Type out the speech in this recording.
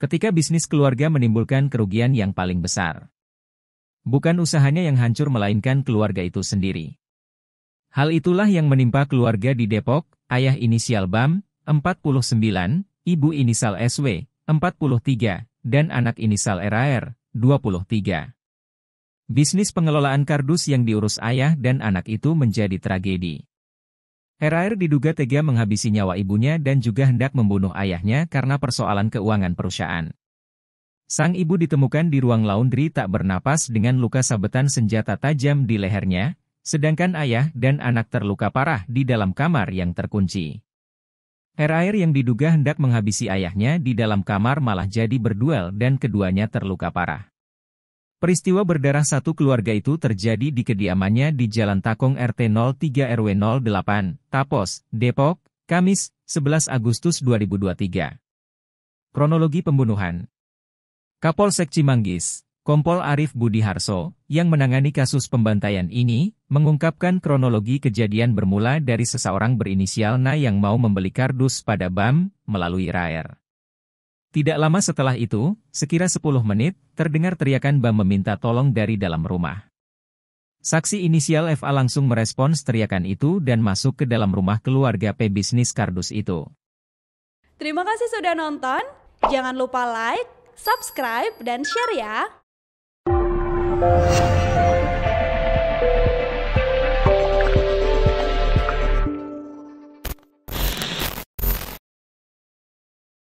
ketika bisnis keluarga menimbulkan kerugian yang paling besar. Bukan usahanya yang hancur melainkan keluarga itu sendiri. Hal itulah yang menimpa keluarga di Depok, ayah inisial BAM, 49, ibu inisial SW, 43, dan anak inisial RAR, 23. Bisnis pengelolaan kardus yang diurus ayah dan anak itu menjadi tragedi. Herair diduga tega menghabisi nyawa ibunya dan juga hendak membunuh ayahnya karena persoalan keuangan perusahaan. Sang ibu ditemukan di ruang laundry tak bernapas dengan luka sabetan senjata tajam di lehernya, sedangkan ayah dan anak terluka parah di dalam kamar yang terkunci. Herair yang diduga hendak menghabisi ayahnya di dalam kamar malah jadi berduel dan keduanya terluka parah. Peristiwa berdarah satu keluarga itu terjadi di kediamannya di Jalan Takong RT 03 RW 08, Tapos, Depok, Kamis, 11 Agustus 2023. Kronologi pembunuhan Kapolsek Cimanggis, Kompol Arif Budi Harso, yang menangani kasus pembantaian ini, mengungkapkan kronologi kejadian bermula dari seseorang berinisial Na yang mau membeli kardus pada BAM, melalui RAER. Tidak lama setelah itu, sekira 10 menit, terdengar teriakan Bam meminta tolong dari dalam rumah. Saksi inisial FA langsung merespons teriakan itu dan masuk ke dalam rumah keluarga P bisnis kardus itu. Terima kasih sudah nonton. Jangan lupa like, subscribe, dan share ya.